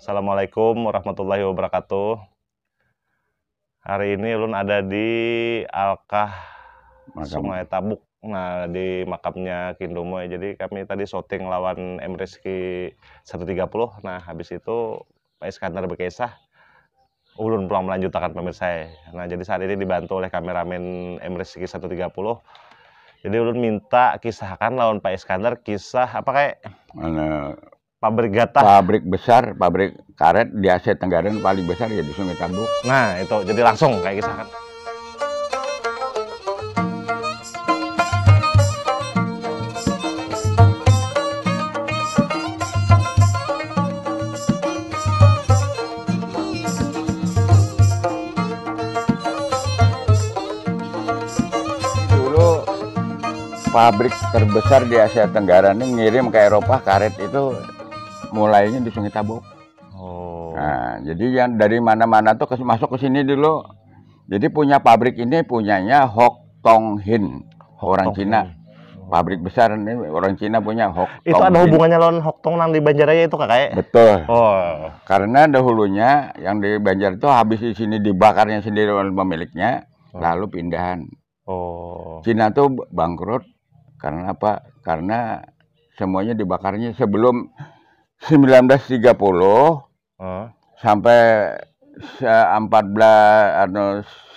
Assalamualaikum warahmatullahi wabarakatuh. Hari ini Ulun ada di Alkah Makam. Sungai Tabuk. Nah, di makamnya Kindomo. ya. Jadi kami tadi syuting lawan M 130. Nah, habis itu Pak Iskandar berkisah. Ulun pulang melanjutkan pemirsa. Ya. Nah, jadi saat ini dibantu oleh kameramen M 130. Jadi ulun minta kisahkan lawan Pak Iskandar kisah apa kayak? Mana pabrik gata pabrik besar pabrik karet di Asia Tenggara ini paling besar ya di Sungai Tambuk nah itu jadi langsung kayak kisah gitu kan pabrik terbesar di Asia Tenggara ini ngirim ke Eropa karet itu mulainya di Sungai Tabuk. Oh. Nah, jadi yang dari mana-mana tuh masuk ke sini dulu. Jadi punya pabrik ini punyanya Hok Tong Hin, orang Tong Cina. Hin. Oh. Pabrik besar ini orang Cina punya Hok Tong. Itu ada hubungannya lawan Hok Tong yang di Banjaraya itu kakak? ya? Betul. Oh. Karena dahulunya yang di Banjar itu habis di sini dibakarnya sendiri oleh pemiliknya, oh. lalu pindahan. Oh. Cina tuh bangkrut karena apa? Karena semuanya dibakarnya sebelum 1930 hmm. sampai 14 atau 1942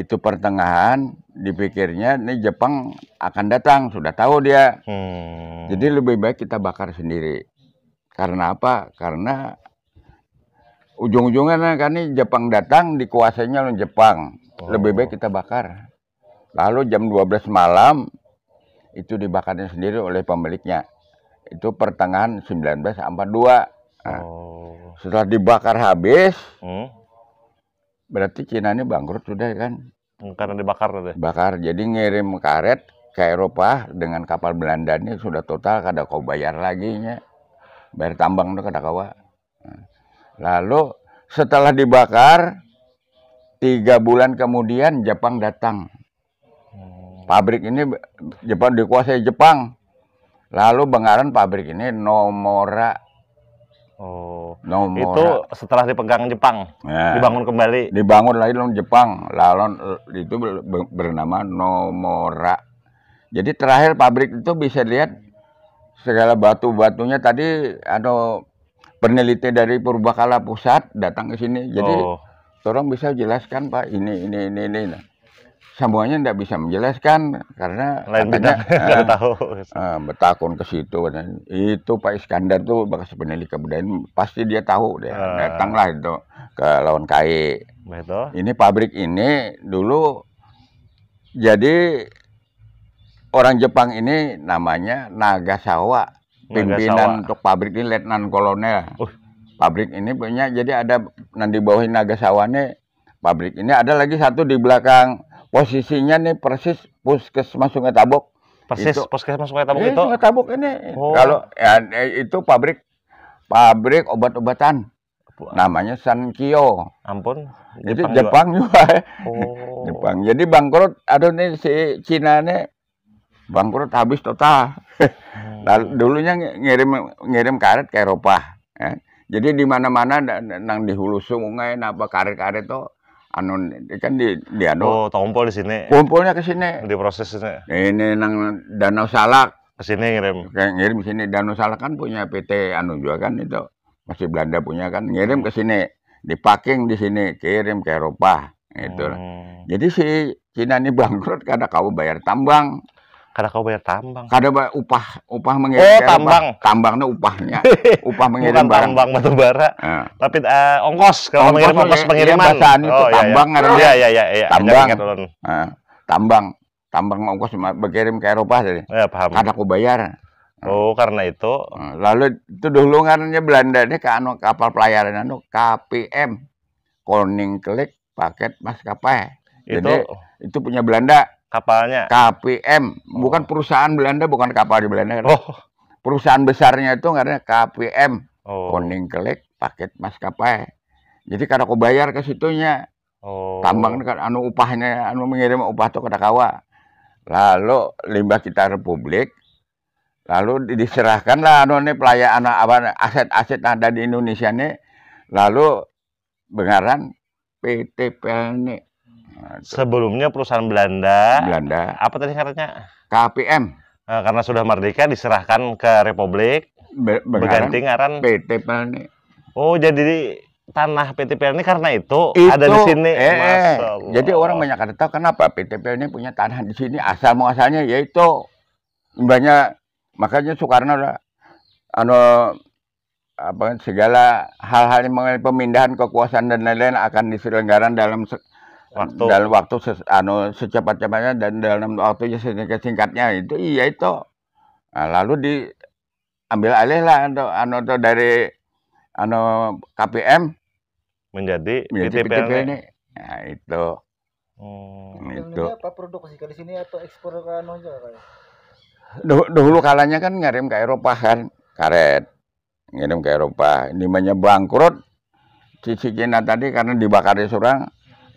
itu pertengahan dipikirnya ini Jepang akan datang sudah tahu dia hmm. jadi lebih baik kita bakar sendiri karena apa karena ujung-ujungnya kan ini Jepang datang dikuasainya oleh Jepang oh. lebih baik kita bakar lalu jam 12 malam itu dibakarnya sendiri oleh pemiliknya. Itu pertengahan 1942. Nah, oh. Setelah dibakar habis, hmm. berarti Cina ini bangkrut sudah kan? Hmm, karena dibakar Deh. Bakar, jadi ngirim karet ke Eropa dengan kapal Belanda ini sudah total kada kau bayar lagi nya. Bayar tambang itu kada kawa. Nah, lalu setelah dibakar, tiga bulan kemudian Jepang datang pabrik ini Jepang dikuasai Jepang. Lalu Bengaran pabrik ini Nomora. Oh. Nomora. Itu setelah dipegang Jepang. Ya. Dibangun kembali. Dibangun lagi oleh Jepang. Lalu itu bernama Nomora. Jadi terakhir pabrik itu bisa lihat segala batu-batunya tadi atau peneliti dari Purbakala Pusat datang ke sini. Jadi oh. tolong bisa jelaskan Pak ini ini ini ini semuanya tidak bisa menjelaskan karena lain katanya, bidang uh, eh, tahu uh, bertakun ke situ dan itu Pak Iskandar tuh bekas peneliti kebudayaan pasti dia tahu deh uh. datanglah itu ke lawan kai Betul. ini pabrik ini dulu jadi orang Jepang ini namanya Nagasawa pimpinan Nagasawa. untuk pabrik ini letnan kolonel uh. pabrik ini punya jadi ada nanti bawahin Nagasawane pabrik ini ada lagi satu di belakang posisinya nih persis puskesmas Sungai Tabuk. Persis itu, puskesmas Sungai Tabok iya, itu. Sungai Tabok ini oh. kalau ya, eh, itu pabrik pabrik obat-obatan. Namanya Sankyo. Ampun. Jepang itu Jepang juga. juga. Oh. Jepang. Jadi bangkrut. Aduh nih si Cina nih bangkrut habis total. Hmm. Lalu dulunya ngirim ngirim karet ke Eropa. Ya. Jadi di mana-mana nang di hulu sungai, napa karet-karet tuh anu kan di di anu. Oh, tompol di sini. Kumpulnya ke sini. di sini. Ini nang Danau Salak ke sini ngirim. Kayak ngirim ke sini Danau Salak kan punya PT anu juga kan itu. Masih Belanda punya kan ngirim ke sini. Dipaking di sini kirim ke Eropa itu. Hmm. Jadi si Cina ini bangkrut karena kau bayar tambang karena kau bayar tambang. Karena bayar upah, upah oh, mengirim. Oh, tambang. Upah, tambangnya upahnya. Upah mengirim Bukan barang. tambang batu bara. Uh. Tapi uh, ongkos kalau ongkos mengirim ongkos iya, pengiriman. Iya, bahasaan itu oh, iya, iya. tambang iya, iya. Iya, iya, iya, iya. Tambang. Uh, tambang. Tambang ongkos berkirim ke Eropa tadi. Ya, paham. Karena kau bayar. Oh, karena itu. Ah, lalu itu dulu karena Belanda ini ke anu kapal pelayaran anu KPM. Koning Klik paket maskapai. Itu Jadi, itu punya Belanda kapalnya KPM bukan oh. perusahaan Belanda bukan kapal di Belanda oh. perusahaan besarnya itu karena KPM oh. koning kelek paket maskapai jadi karena aku bayar ke situnya oh. tambang kan anu upahnya anu mengirim upah tuh ke Kawa lalu limbah kita Republik lalu diserahkan lah anu ini pelayanan apa aset-aset ada di Indonesia nih lalu bengaran PT Pelni Sebelumnya perusahaan Belanda. Belanda. Apa tadi katanya? KPM. Nah, eh, karena sudah merdeka diserahkan ke Republik. Be berganti ngaran PT Pelni. Oh, jadi tanah PT Pelni karena itu, itu ada di sini. Eh, eh. jadi orang banyak ada tahu kenapa PT Pelni punya tanah di sini asal muasalnya yaitu banyak makanya Soekarno lah, Ano, apa segala hal-hal mengenai pemindahan kekuasaan dan lain-lain akan diselenggarakan dalam waktu dalam waktu se anu secepat-cepatnya dan dalam waktu singkat-singkatnya itu iya itu nah, lalu diambil alih lah anu, anu itu dari anu KPM menjadi, menjadi PTPL, ini. E. E. Nah, itu. Hmm. Nah, itu. Apa produksi di sini atau ekspor ke anu Duh, dulu kalanya kan ngirim ke Eropa kan karet ngirim ke Eropa ini bangkrut Cici Cina tadi karena dibakar di surang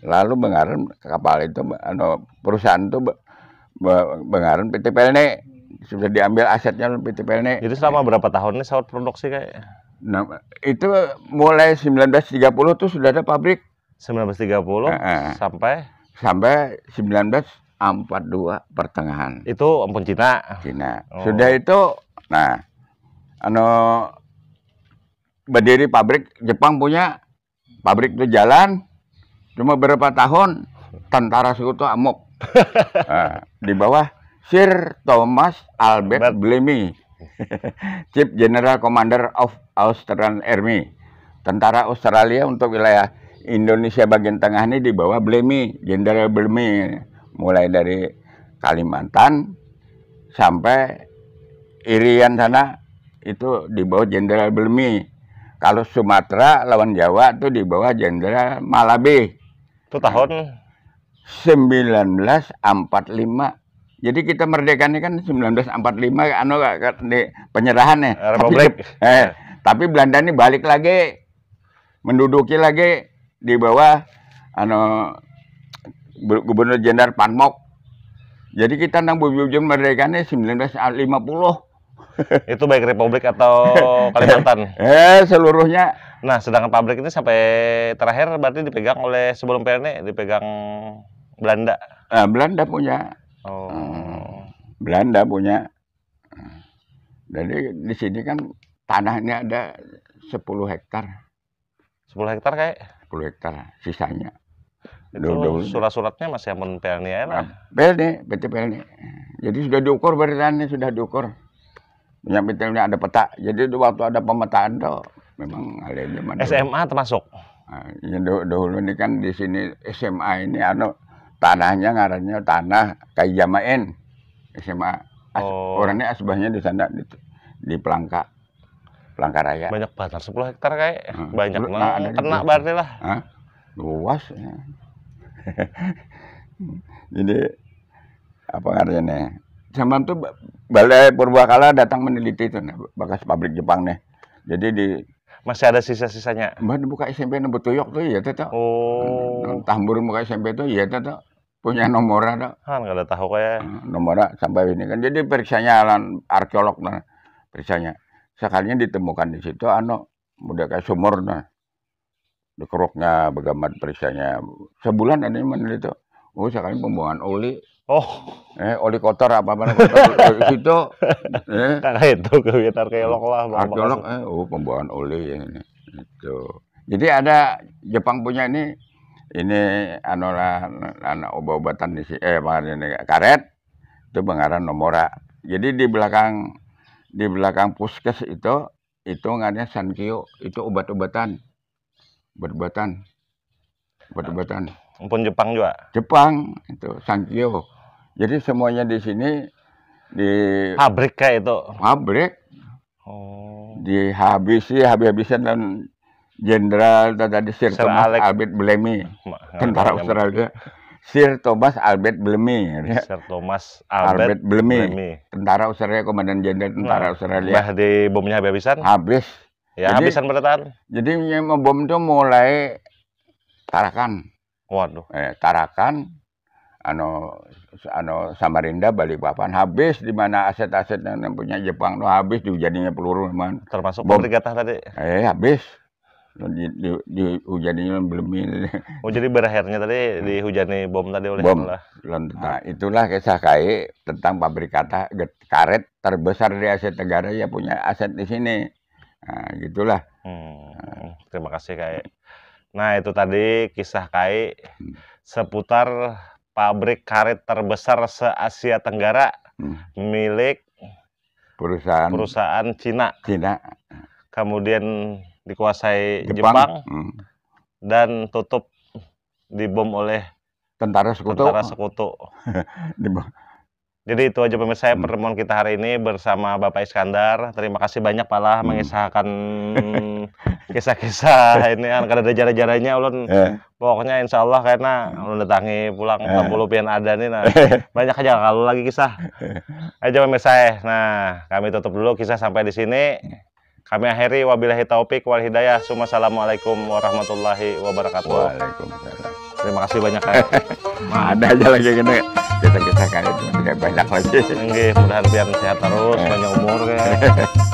lalu bengaran kapal itu ano, perusahaan itu bengaran PT Pelne sudah diambil asetnya PT Pelne itu selama berapa tahun ini saat produksi kayak nah, itu mulai 1930 tuh sudah ada pabrik 1930 uh, uh, sampai sampai 1942 pertengahan itu ampun Cina Cina oh. sudah itu nah ano berdiri pabrik Jepang punya pabrik itu jalan Cuma berapa tahun tentara sekutu amok. nah, di bawah Sir Thomas Albert Blamey, Chief General Commander of Australian Army. Tentara Australia untuk wilayah Indonesia bagian tengah ini di bawah Blamey, Jenderal Blamey, Mulai dari Kalimantan sampai Irian sana itu di bawah Jenderal Blimey. Kalau Sumatera lawan Jawa itu di bawah Jenderal Malabi. Itu tahun 1945. Jadi kita merdekanya kan 1945 anu di penyerahannya. Republik. Tapi, eh, tapi Belanda ini balik lagi menduduki lagi di bawah anu Gubernur Jenderal Panmok. Jadi kita nang belas merdekanya 1950. itu baik Republik atau Kalimantan? Eh, seluruhnya Nah, sedangkan pabrik ini sampai terakhir berarti dipegang oleh sebelum PLN e, dipegang Belanda. Eh, Belanda punya. Oh. Hmm, Belanda punya. Jadi di sini kan tanahnya ada 10 hektar. 10 hektar kayak? 10 hektar sisanya. Itu surat-suratnya masih yang PLN ya e Nah, PLN, e, PT PLN. Jadi sudah diukur barisannya sudah diukur. Yang detailnya ada peta. Jadi waktu ada pemetaan tuh memang hal mana SMA termasuk ya, dulu ini kan di sini SMA ini anu tanahnya ngarannya tanah kayak jaman SMA as, oh. orangnya asbahnya di sana di, di Pelangka Pelangka Raya banyak banget sepuluh hektar kayak hmm. banyak nah, ada kena berarti lah luas ya. jadi apa nih zaman tuh balai purbakala datang meneliti itu nah, bekas pabrik Jepang nih jadi di masih ada sisa-sisanya. Mbak buka SMP nomor tuyok tuh ya tetap. Oh. Tambur buka SMP tuh ya tetap punya nomor ada. Ah, kan nggak ada tahu kayak. Hmm, nomor ada sampai ini kan jadi periksanya alam arkeolog nah periksanya. Sekalinya ditemukan di situ anu mudah kayak sumur nah. Dikeruknya bagaimana periksanya. Sebulan ada yang itu. Oh sekalinya pembuangan oli Oh. Eh, oli kotor apa kotor itu. Eh. Karena itu kegiatan arkeolog lah. Arkeolog, eh, oh pembuangan oli ya, ini. Itu. Jadi ada Jepang punya ini ini anola anak obat-obatan di sini eh ini karet itu pengaran nomora. Jadi di belakang di belakang puskes itu itu ngannya sankyo itu obat-obatan. Obat-obatan. Obat-obatan. Pun Jepang juga. Jepang itu Sankyo. Jadi semuanya di sini di pabrik kayak itu. Pabrik. Oh. Dihabisi habis-habisan dan Jenderal tadi Sir, Sir Thomas Alec. Albert Bellamy, tentara Australia. Ya. Sir Thomas Albert Bellamy. Ya. Sir Thomas Albert, Albert Tentara Australia, Komandan Jenderal Tentara nah, Australia. Bah di bomnya habis-habisan? Habis. Ya, jadi, habisan bertahan. Jadi yang membom itu mulai Tarakan. Waduh. Eh, Tarakan, ano, ano Samarinda, Balikpapan habis di mana aset-aset yang punya Jepang itu habis hujaninya peluru man. Termasuk pemerintah tadi. Eh habis. Di, di, di hujaninya belum ini. Oh jadi berakhirnya tadi dihujani bom tadi oleh bom. Itulah. Nah itulah kisah kai tentang pabrik kata karet terbesar di Asia Tenggara ya punya aset di sini. Nah, gitulah. Hmm, terima kasih kayak. Nah itu tadi kisah Kai hmm. seputar pabrik karet terbesar se Asia Tenggara hmm. milik perusahaan perusahaan Cina. Cina. Kemudian dikuasai Jepang, Jepang hmm. dan tutup dibom oleh tentara sekutu. Tentara sekutu. Jadi itu aja pemirsa ya hmm. pertemuan kita hari ini bersama Bapak Iskandar. Terima kasih banyak Pak Lah hmm. mengisahkan kisah-kisah ini kan ada jara-jaranya ulun. Yeah. Pokoknya insya Allah karena ya. ulun datangi pulang yeah. 60 pian ada nih nah. Ya. banyak aja kalau lagi kisah. Aja ya. pemirsa ya. Nah, kami tutup dulu kisah sampai di sini. Kami akhiri wabillahi taufik wal hidayah. Assalamualaikum warahmatullahi wabarakatuh. Waalaikumsalam. Terima kasih banyak. ada aja lagi gini kita kita kayak itu tidak banyak lagi. mudah mudahan sehat terus, panjang eh. umur ya.